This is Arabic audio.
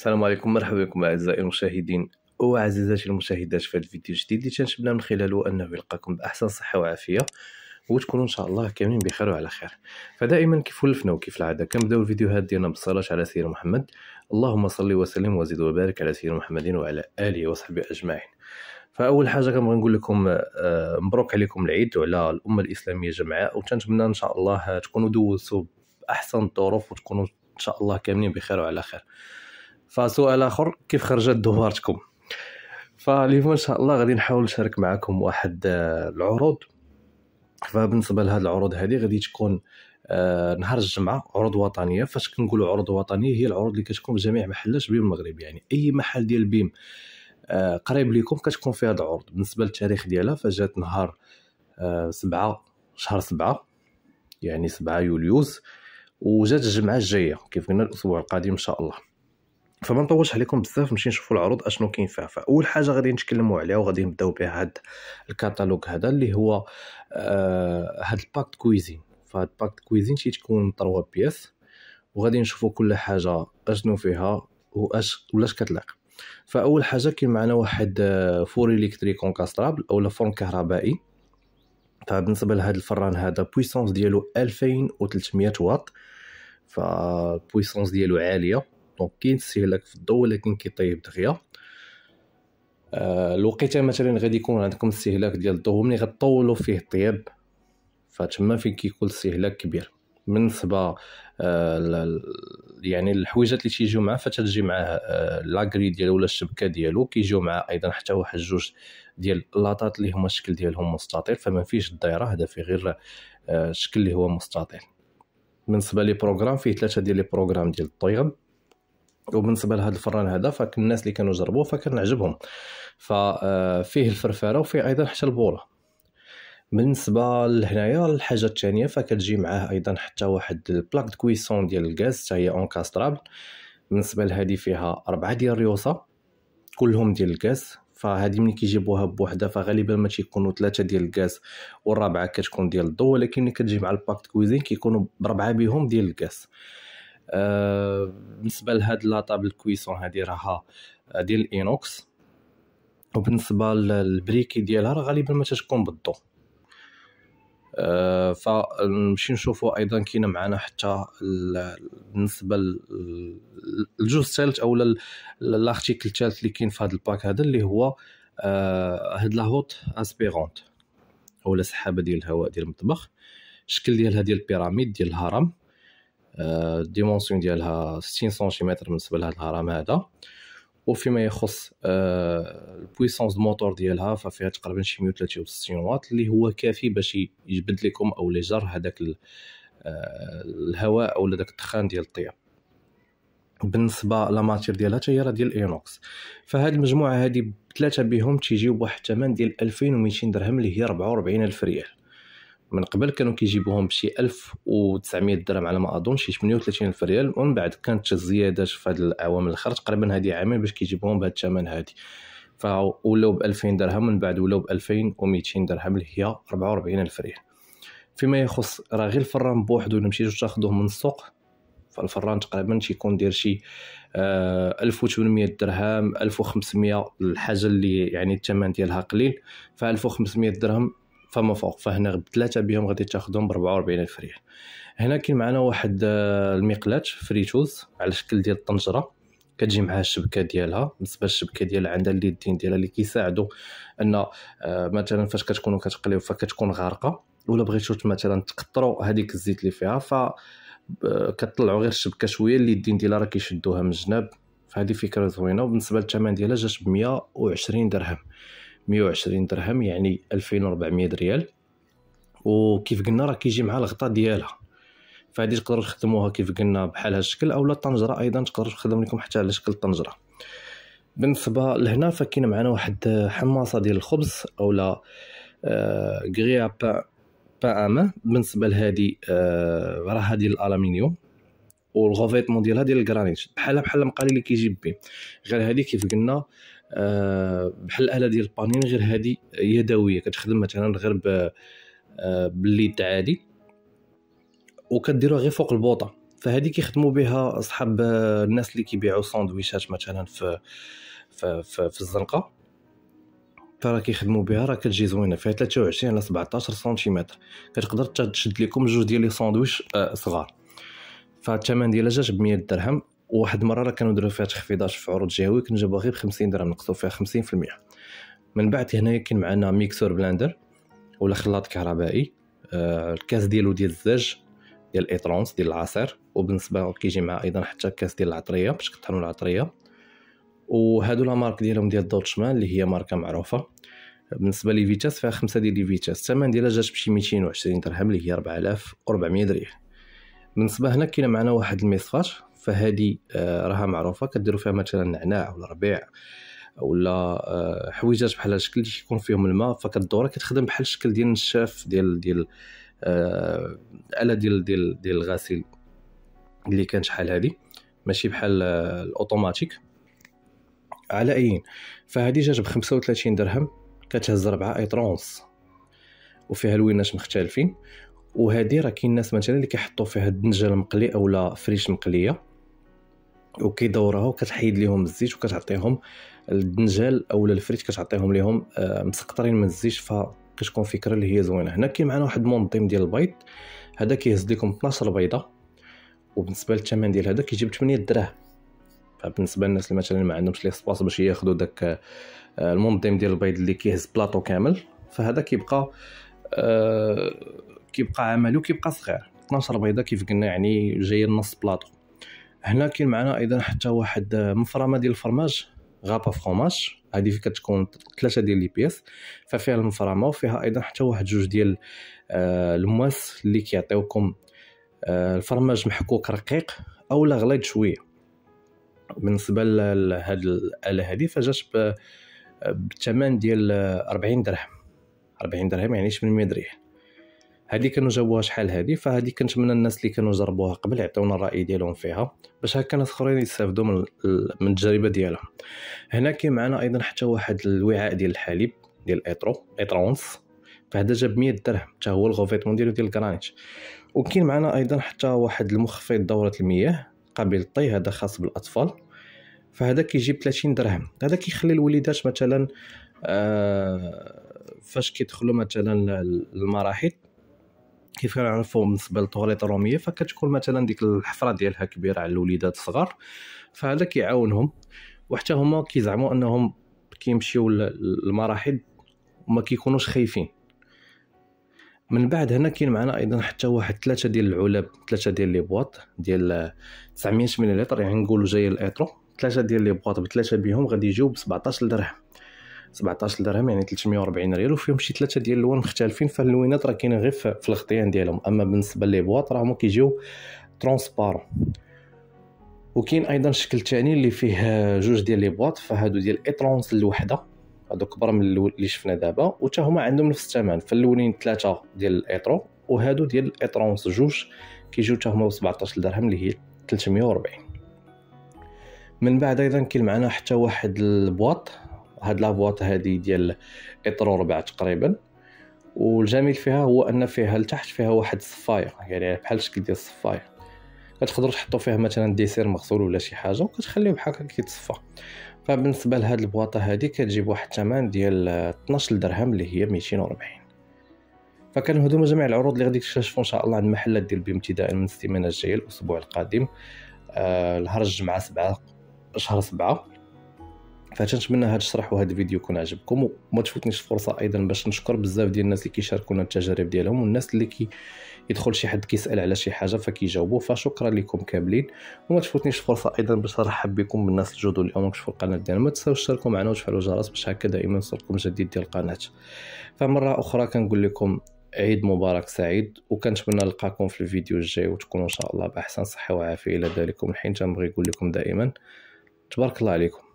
السلام عليكم مرحبا بكم اعزائي المشاهدين وعزيزاتي المشاهدات في هذا الفيديو الجديد اللي تنتمنى من خلاله انه يلقاكم باحسن صحه وعافيه وتكونوا ان شاء الله كاملين بخير وعلى خير فدائما كيف ولفنا وكيف العاده كنبداو الفيديوهات ديالنا بالصلاه على سيدنا محمد اللهم صل وسلم وزد وبارك على سيدنا محمد وعلى اله وصحبه اجمعين فاول حاجه كنبغي نقول لكم آه، مبروك عليكم العيد وعلى الامه الاسلاميه جمعاء وتنتمنى ان شاء الله تكونوا دوزتوا باحسن الظروف وتكونوا ان شاء الله كاملين بخير وعلى خير فسؤال اخر كيف خرجت دوارتكم فاليوم ان شاء الله غادي نحاول نشارك معكم واحد آه، العروض فبالنسبه لهاد العروض هذه غادي تكون آه، نهار الجمعه عروض وطنيه فاش كنقولوا عروض وطنيه هي العروض اللي كتكون في جميع محلات بيم المغرب يعني اي محل ديال بيم آه، قريب ليكم كتكون فيها هاد العروض بالنسبه للتاريخ ديالها فجات نهار سبعة شهر سبعة يعني سبعة يوليوز وجات الجمعه الجايه كيف قلنا الاسبوع القادم ان شاء الله فما نطولش عليكم بزاف نمشي نشوفوا العروض اشنو كاين فيها فاول حاجه غادي نتكلموا عليها وغادي نبداو بها هاد الكاتالوج هذا اللي هو آه هاد الباكت كويزين فهاد الباكت كويزين شي تكون 3 بيس وغادي نشوفوا كل حاجه اشنو فيها واش ولاش كتلاق فاول حاجه كاين معنا واحد آه، فور الكتريك اونكاسترابل اولا فرن كهربائي فبالنسبه لهذا الفران هذا بويسونس ديالو 2300 واط فبويسونس ديالو عاليه دونك كاين استهلاك في الضوء ولكن كيطيب دغيا آه، الوقيته مثلا غادي يكون عندكم استهلاك ديال الضوء ملي غطولوا فيه الطياب فتما فين كيكون الاستهلاك كبير بالنسبه آه يعني الحويجات اللي تيجيو معاه فتتجي معاه آه لاغري ديالو ولا الشبكه ديالو كيجيو معاه ايضا حتى واحد جوج ديال لاطات اللي هما الشكل ديالهم مستطيل فما فيش الدائره هذا فيه غير آه، الشكل اللي هو مستطيل بالنسبه لي بروغرام فيه ثلاثه ديال لي بروغرام ديال الطياب وبالنسبه لهذا الفران هذا فك الناس اللي كانوا جربوه فكان عجبهم ففيه آه، الفرفاره وفيه ايضا حتى البوله بالنسبه لهنايا الحاجه الثانيه فكتجي معاه ايضا حتى واحد البلاك دو كويسون ديال الغاز حتى هي اونكاسترابل بالنسبه لهذه فيها اربعه ديال الريوسه كلهم ديال الغاز فهذه ملي كيجيبوها بوحده فغالبا ما تيكونوا ثلاثه ديال الغاز والرابعه كتكون ديال الضو ولكن ملي كتجي مع الباك كويزين كيكونوا بربعه بهم ديال الغاز آه، بالنسبه لهاد لا طابل كويسون هادي راها آه، ديال الانوكس وبالنسبه للبريكي ديالها راه غالبا ما تتكون بالضو أه فنمشي نشوفوا ايضا كاين معنا حتى بالنسبه للجزء الثالث او لارتيكل الثالث اللي كاين في هذا الباك هذا اللي هو أه هاد لاهوت اسبيرونت او السحابه ديال الهواء ديال المطبخ الشكل ديالها ديال البيراميد ديال الهرم الديمونسيون آه، ديالها 60 سنتيمتر بالنسبه لهذا الهرم هذا وفيما يخص آه، البويسونس موتور ديالها ففيها تقريبا شي 163 واط اللي هو كافي باش يجبد لكم او يجر هذاك آه، الهواء او داك الدخان ديال الطياب بالنسبه لا ماتير ديالها حتى هي راه ديال اينوكس فهاد المجموعه هادي بثلاثه بهم تيجيو بواحد الثمن ديال 2200 درهم اللي هي 44000 ريال من قبل كانوا كيجيبوهم بشي 1900 درهم على ما اظن شي 38 الف ريال ومن بعد كانت الزياده في هذه الاعوام الاخر تقريبا هذه عامين باش كيجيبوهم بهذا الثمن هادي فولاو ب 2000 درهم من بعد ولاو ب 2200 درهم اللي هي 44 الف ريال فيما يخص راه غير الفران بوحدو الا مشيتو تاخذوه من السوق فالفران تقريبا تيكون داير شي آه 1800 درهم 1500 الحاجه اللي يعني الثمن ديالها قليل ف 1500 درهم فما فوق فهنا بثلاثه بهم غادي تاخذهم ب 44 الف ريال هنا كاين معنا واحد آه، المقلاه فريتوز على شكل ديال الطنجره كتجي معها الشبكه ديالها بالنسبه للشبكه ديالها عندها اليدين ديالها اللي كيساعدوا ان آه، مثلا فاش كتكونوا كتقليو فكتكون غارقه ولا بغيتو مثلا تقطروا هذيك الزيت اللي فيها ف آه، كطلعوا غير الشبكه شويه اليدين ديالها راه كيشدوها من الجناب فهذه فكره زوينه وبالنسبه للثمن ديالها جات ب 120 درهم 120 درهم يعني 2400 ريال وكيف قلنا راه كيجي معها الغطاء ديالها فهادي تقدروا تخدموها كيف قلنا بحال هذا الشكل اولا الطنجره ايضا تقدروا تخدم لكم حتى على شكل طنجره بالنسبه لهنا فكاين معنا واحد حماصه ديال الخبز اولا آه، غريا با با اما بالنسبه لهادي آه راه هادي الالومنيوم والغوفيتمون ديالها ديال الجرانيت بحال بحال المقالي اللي كيجيب به غير هادي كيف قلنا بحال الاله ديال البانين غير هذه يدويه كتخدم مثلا غير بالليد آه، عادي وكديروها غير فوق البوطه فهذه كيخدموا بها اصحاب آه، الناس اللي كيبيعوا ساندويشات مثلا في في في, في الزنقه فراه كيخدموا بها راه كتجي زوينه فيها 23 على 17 سنتيمتر كتقدر تشد لكم جوج ديال لي ساندويش آه، صغار فالثمن ديالها جات ب 100 درهم وواحد المره راه كانوا داروا فيها تخفيضات في عروض جهوي كنا جابوها غير ب 50 درهم نقصوا فيها 50% من بعد هنايا كاين معنا ميكسور بلاندر ولا خلاط كهربائي آه الكاس ديالو ديال الزاج ديال الاطرونس ديال العصير وبالنسبه كيجي معاه ايضا حتى كاس ديال العطريه باش كطحنوا العطريه وهادو لا مارك ديالهم ديال دوتشمان اللي هي ماركه معروفه بالنسبه لي فيتاس فيها خمسة ديال لي فيتاس الثمن ديالها جات بشي 220 درهم اللي هي 4400 درهم بالنسبه هنا كاين معنا واحد الميصفات فهذه آه، راها معروفه كديروا فيها مثلا نعناع ولا ربيع ولا آه، حويجات بحال هذا الشكل اللي كيكون فيهم الماء فكدورها كتخدم بحال الشكل ديال النشاف ديال ديال الاله آه، ديال ديال ديال الغسيل اللي كان شحال هذه ماشي بحال الاوتوماتيك على اين فهذه جات ب 35 درهم كتهز ربعه اي ترونس وفيها لوينات مختلفين وهذه راه كاين ناس مثلا اللي كيحطوا فيها الدنجه مقلي اولا فريش مقليه وكيدورها وكتحيد ليهم الزيت وكتعطيهم الدنجال اولا الفريت كتعطيهم ليهم آه، مسقطرين من الزيت فكتكون فكره اللي هي زوينه هنا كاين معنا واحد المنظم ديال البيض هذا كيهز لكم 12 بيضه وبالنسبه للثمن ديال هذا كيجيب 8 دراهم بالنسبه للناس اللي مثلا ما عندهمش لي سباس باش ياخذوا داك آه، المنظم ديال البيض اللي كيهز بلاطو كامل فهذا كيبقى آه كيبقى عمله كيبقى صغير 12 بيضه كيف قلنا يعني جايه نص بلاطو هنا كاين معنا ايضا حتى واحد مفرمه ديال الفرماج غابا فرماج هذه كتكون ثلاثه ديال لي بيس ففيها المفرمه وفيها ايضا حتى واحد جوج ديال آه، المواس اللي كيعطيوكم آه، الفرماج محكوك رقيق اولا غليظ شويه بالنسبه لهاد الاله هذه فجات بالثمن آه، ديال 40 درهم 40 درهم يعني 800 ريال هادي كانوا جاوها شحال هادي فهادي كنتمنى الناس اللي كانوا جربوها قبل يعطيونا الراي ديالهم فيها باش هكا ناس اخرين يستافدوا من من التجربه ديالهم هنا كاين معنا ايضا حتى واحد الوعاء ديال الحليب ديال الايترو ايترونس فهذا جاب 100 درهم حتى هو الغوفيتمون ديالو ديال الكرانيت وكاين معنا ايضا حتى واحد المخفض دوره المياه قابل الطي هذا خاص بالاطفال فهذا كيجيب 30 درهم هذا كيخلي الوليدات مثلا آه فاش كيدخلوا مثلا للمراحيض كيف كنعرفوا بالنسبه للطواليط الروميه فكتكون مثلا ديك الحفره ديالها كبيره على الوليدات الصغار فهذا كيعاونهم وحتى هما كيزعموا انهم كيمشيو للمراحل وما كيكونوش خايفين من بعد هنا كاين معنا ايضا حتى واحد ثلاثه ديال العلب ثلاثه ديال لي بواط ديال 900 ملل يعني نقولوا جاي الايترو ثلاثه ديال لي بواط بثلاثه بهم غادي يجيو ب 17 درهم 17 درهم يعني 340 ريال وفيهم شي ثلاثه ديال اللوان مختلفين فاللوينات راه كاينين غير في الغطيان ديالهم اما بالنسبه لي بواط راه هما كيجيو ترونسبارون وكاين ايضا شكل الثاني اللي فيه جوج ديال لي بواط فهادو ديال ايترونس الوحده هادو كبر من اللي شفنا دابا وتا هما عندهم نفس الثمن فاللونين ثلاثه ديال الايترو وهادو ديال الايترونس جوج كيجيو تا هما ب 17 درهم اللي هي 340 من بعد ايضا كاين معنا حتى واحد البواط هاد لابواط هادي ديال اطر وربع تقريبا والجميل فيها هو ان فيها لتحت فيها واحد الصفايه يعني بحال شكل ديال الصفايه كتقدروا تحطوا فيها مثلا ديسير مغسول ولا شي حاجه وكتخليه بحال هكا كيتصفى فبالنسبه لهاد البواطه هادي كتجيب واحد الثمن ديال 12 درهم اللي هي 240 فكان هادو جميع العروض اللي غادي تكتشفوا ان شاء الله عند المحلات ديال بيم ابتداء من السيمانه الجايه الاسبوع القادم آه الجمعه 7 شهر 7 فنتمنى هذا الشرح وهذا الفيديو يكون عجبكم وما تفوتنيش الفرصه ايضا باش نشكر بزاف ديال الناس اللي كيشاركونا التجارب ديالهم والناس اللي كي يدخل شي حد كيسال على شي حاجه فكيجاوبوا فشكرا لكم كاملين وما تفوتنيش الفرصه ايضا باش نرحب بكم بالناس الجدد اللي راكم في القناه ديالنا ما تنساوش تشاركوا معنا وتفعلوا الجرس باش هكا دائما يوصلكم جديد ديال القناه فمره اخرى كنقول لكم عيد مبارك سعيد وكنتمنى نلقاكم في الفيديو الجاي وتكونوا ان شاء الله باحسن صحه وعافيه الى ذلك الحين تنبغي نقول لكم دائما تبارك الله عليكم